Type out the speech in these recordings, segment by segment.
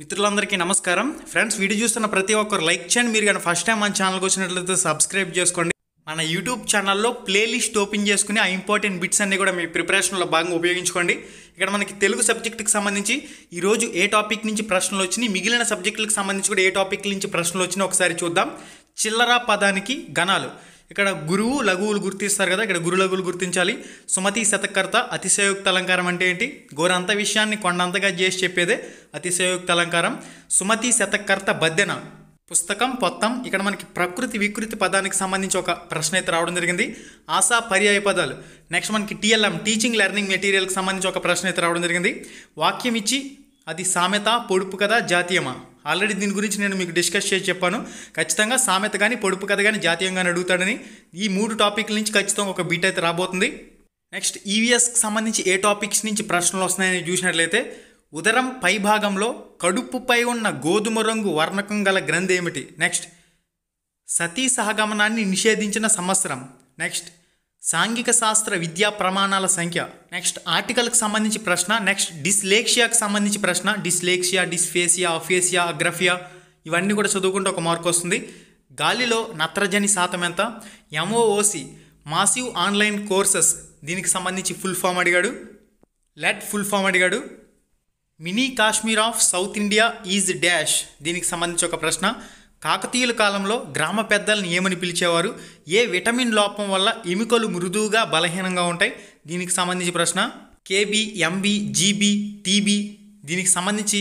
మిత్రులందరికీ నమస్కారం friends video చూస్తున్న ప్రతి ఒక్కరు లైక్ చేయండి మీరు కానీ ఫస్ట్ టైం మన ఛానల్కి వచ్చినట్లయితే సబ్స్క్రైబ్ చేసుకోండి మన యూట్యూబ్ ఛానల్లో ప్లేలిస్ట్ ఓపెన్ చేసుకుని ఆ ఇంపార్టెంట్ బిట్స్ అన్నీ కూడా మీ ప్రిపరేషన్లో భాగంగా ఉపయోగించుకోండి ఇక్కడ మనకి తెలుగు సబ్జెక్టుకి సంబంధించి ఈరోజు ఏ టాపిక్ నుంచి ప్రశ్నలు వచ్చినాయి మిగిలిన సబ్జెక్టులకు సంబంధించి కూడా ఏ టాపిక్ నుంచి ప్రశ్నలు వచ్చినాయి ఒకసారి చూద్దాం చిల్లర పదానికి గణాలు ఇక్కడ గురువు లఘువులు గుర్తిస్తారు కదా ఇక్కడ గురు లఘువులు గుర్తించాలి సుమతి శతకర్త అతిశయోక్త అలంకారం అంటే ఏంటి ఘోరంత విషయాన్ని కొండంతగా చేసి చెప్పేదే అతిశయోక్త అలంకారం సుమతి శతకర్త బద్దెన పుస్తకం పొత్తం ఇక్కడ మనకి ప్రకృతి వికృతి పదానికి సంబంధించి ఒక ప్రశ్న అయితే రావడం జరిగింది ఆశా పర్యాయ పదాలు నెక్స్ట్ మనకి టీఎల్ఎం టీచింగ్ లెర్నింగ్ మెటీరియల్కి సంబంధించి ఒక ప్రశ్న అయితే రావడం జరిగింది వాక్యం ఇచ్చి అది సామెత పొడుపు కదా జాతీయమా ఆల్రెడీ దీని గురించి నేను మీకు డిస్కస్ చేసి చెప్పాను ఖచ్చితంగా సామెత కానీ పొడుపు కథ కానీ కానీ అడుగుతాడని ఈ మూడు టాపిక్ల నుంచి ఖచ్చితంగా ఒక బీట్ అయితే రాబోతుంది నెక్స్ట్ ఈవీఎస్కి e సంబంధించి ఏ టాపిక్స్ నుంచి ప్రశ్నలు వస్తున్నాయని చూసినట్లయితే ఉదరం పైభాగంలో కడుపుపై ఉన్న గోధుమ రంగు వర్ణకం గల గ్రంథి ఏమిటి నెక్స్ట్ సతీ సహగమనాన్ని నిషేధించిన సంవత్సరం నెక్స్ట్ సాంఘిక శాస్త్ర విద్యా ప్రమాణాల సంఖ్య నెక్స్ట్ ఆర్టికల్కి సంబంధించి ప్రశ్న నెక్స్ట్ డిస్లేక్షియాకి సంబంధించి ప్రశ్న డిస్లేక్షియా డిస్ఫేసియా అఫేసియా అగ్రఫియా ఇవన్నీ కూడా చదువుకుంటే ఒక మార్క్ వస్తుంది గాలిలో నత్రజని శాతం ఎంత ఎంఓఓసి మాసివ్ ఆన్లైన్ కోర్సెస్ దీనికి సంబంధించి ఫుల్ ఫామ్ అడిగాడు లెట్ ఫుల్ ఫామ్ అడిగాడు mini Kashmir of South India is dash దీనికి సంబంధించి ఒక ప్రశ్న కాకతీయుల కాలంలో గ్రామ పెద్దల్ని ఏమని పిలిచేవారు ఏ విటమిన్ లోపం వల్ల ఎముకలు మృదువుగా బలహీనంగా ఉంటాయి దీనికి సంబంధించి ప్రశ్న కేబీ ఎంబీ జీబీ టీబీ దీనికి సంబంధించి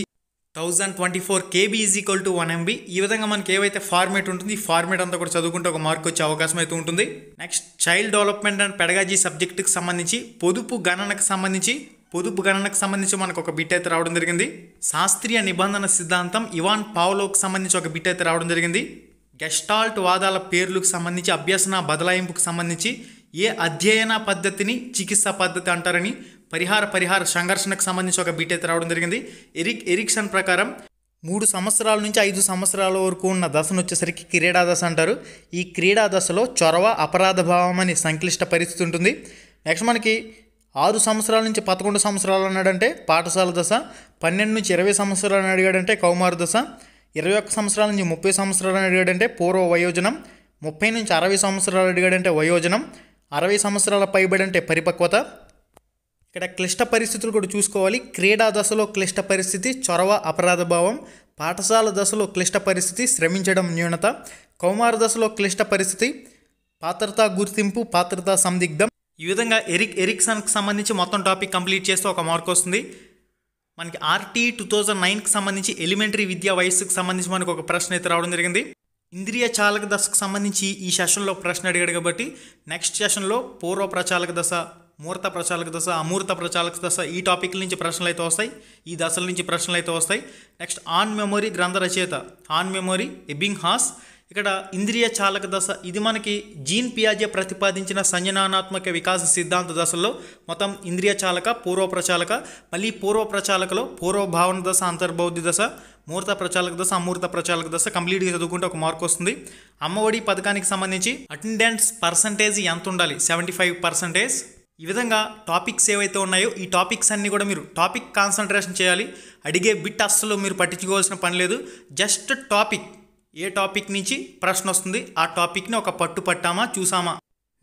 thousand twenty four KB is equal to one MB ఈ విధంగా మనకి ఏవైతే ఫార్మేట్ ఉంటుంది ఈ ఫార్మేట్ అంతా కూడా చదువుకుంటే ఒక మార్క్ వచ్చే అవకాశం అయితే ఉంటుంది next child development and pedagogy సబ్జెక్టుకి సంబంధించి పొదుపు గణనకు సంబంధించి పొదుపు గణనకు సంబంధించి మనకు ఒక బిట్ అయితే రావడం జరిగింది శాస్త్రీయ నిబంధన సిద్ధాంతం ఇవాన్ పావులోకి సంబంధించి ఒక బిట్ అయితే రావడం జరిగింది గెస్టాల్ట్ వాదాల పేర్లకు సంబంధించి అభ్యసన బదలాయింపుకు సంబంధించి ఏ అధ్యయన పద్ధతిని చికిత్స పద్ధతి అంటారని పరిహార పరిహార సంఘర్షణకు సంబంధించి ఒక బిట్ అయితే రావడం జరిగింది ఎరిక్ ఎరిక్షన్ ప్రకారం మూడు సంవత్సరాల నుంచి ఐదు సంవత్సరాల వరకు ఉన్న దశను వచ్చేసరికి క్రీడా దశ అంటారు ఈ క్రీడా దశలో చొరవ అపరాధ భావం అనే సంక్లిష్ట పరిస్థితి ఉంటుంది నెక్స్ట్ మనకి ఆరు సంవత్సరాల నుంచి పదకొండు సంవత్సరాలు అన్నాడంటే పాఠశాల దశ పన్నెండు నుంచి ఇరవై సంవత్సరాలు అని అడిగాడంటే కౌమార దశ ఇరవై ఒక్క సంవత్సరాల నుంచి ముప్పై సంవత్సరాలు అని అడిగాడంటే పూర్వ వయోజనం ముప్పై నుంచి అరవై సంవత్సరాలు అడిగాడంటే వయోజనం అరవై సంవత్సరాల పైబడి అంటే పరిపక్వత ఇక్కడ క్లిష్ట పరిస్థితులు కూడా చూసుకోవాలి క్రీడా దశలో క్లిష్ట పరిస్థితి చొరవ అపరాధ భావం పాఠశాల దశలో క్లిష్ట పరిస్థితి శ్రమించడం న్యూనత కౌమార దశలో క్లిష్ట పరిస్థితి పాత్రతా గుర్తింపు పాత్రతా సందిగ్ధం ఈ విధంగా ఎరిక్ ఎరిక్సన్కి సంబంధించి మొత్తం టాపిక్ కంప్లీట్ చేస్తే ఒక మార్క్ వస్తుంది మనకి ఆర్టీ టూ థౌజండ్ నైన్కి సంబంధించి ఎలిమెంటరీ విద్యా వయస్సుకు సంబంధించి మనకు ఒక ప్రశ్న అయితే రావడం జరిగింది ఇంద్రియ చాలక దశకు సంబంధించి ఈ సెషన్లో ప్రశ్న అడిగాడు కాబట్టి నెక్స్ట్ సెషన్లో పూర్వ ప్రచాలక దశ మూర్త ప్రచాలక దశ అమూర్త ప్రచాలక దశ ఈ టాపిక్ల నుంచి ప్రశ్నలు అయితే వస్తాయి ఈ దశల నుంచి ప్రశ్నలు అయితే వస్తాయి నెక్స్ట్ ఆన్ మెమొరీ గ్రంథ రచయిత ఆన్ మెమొరీ ఎబింగ్ హాస్ ఇక్కడ ఇంద్రియ చాలక దశ ఇది మనకి జీన్ పియాజే ప్రతిపాదించిన సంజనానాత్మక వికాస సిద్ధాంత దశలో మొత్తం ఇంద్రియ చాలక పూర్వ ప్రచాలక మళ్ళీ పూర్వ ప్రచాలకలో పూర్వ భావన దశ అంతర్బౌద్ధి దశ ముహూర్త ప్రచాలక దశ అమూర్త ప్రచాలక దశ కంప్లీట్గా చదువుకుంటే ఒక మార్క్ వస్తుంది అమ్మఒడి పథకానికి సంబంధించి అటెండెన్స్ పర్సంటేజ్ ఎంత ఉండాలి సెవెంటీ ఫైవ్ పర్సంటేజ్ ఈ విధంగా టాపిక్స్ ఏవైతే ఉన్నాయో ఈ టాపిక్స్ అన్నీ కూడా మీరు టాపిక్ కాన్సన్ట్రేషన్ చేయాలి అడిగే బిట్ అస్సలు మీరు పట్టించుకోవాల్సిన పని లేదు జస్ట్ టాపిక్ ఏ టాపిక్ నుంచి ప్రశ్న వస్తుంది ఆ టాపిక్ని ఒక పట్టు పట్టామా చూసామా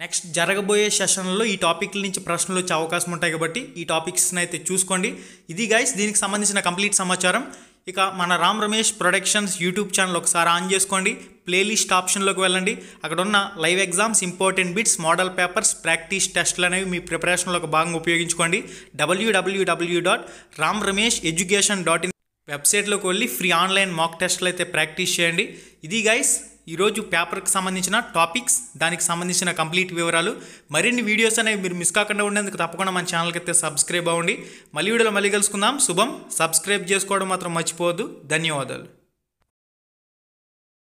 నెక్స్ట్ జరగబోయే సెషన్లో ఈ టాపిక్ల నుంచి ప్రశ్నలు వచ్చే అవకాశం ఉంటాయి కాబట్టి ఈ టాపిక్స్ని అయితే చూసుకోండి ఇది గైస్ దీనికి సంబంధించిన కంప్లీట్ సమాచారం ఇక మన Ram Ramesh Productions YouTube channel ఒకసారి ఆన్ చేసుకోండి ప్లేలిస్ట్ ఆప్షన్లోకి వెళ్ళండి అక్కడ ఉన్న live exams important bits model papers practice టెస్ట్లు అనేవి మీ ప్రిపరేషన్లో ఒక భాగంగా ఉపయోగించుకోండి WWW dot Ram Ramesh education dot in వెబ్సైట్లోకి వెళ్ళి ఫ్రీ ఆన్లైన్ మాక్ టెస్ట్లు అయితే ప్రాక్టీస్ చేయండి ఇది గైస్ ఈరోజు పేపర్కి సంబంధించిన టాపిక్స్ దానికి సంబంధించిన కంప్లీట్ వివరాలు మరిన్ని వీడియోస్ అనేవి మీరు మిస్ కాకుండా ఉండేందుకు తప్పకుండా మన ఛానల్కి అయితే సబ్స్క్రైబ్ అవ్వండి మళ్ళీ వీడియోలో మళ్ళీ కలుసుకుందాం శుభం సబ్స్క్రైబ్ చేసుకోవడం మాత్రం మర్చిపోవద్దు ధన్యవాదాలు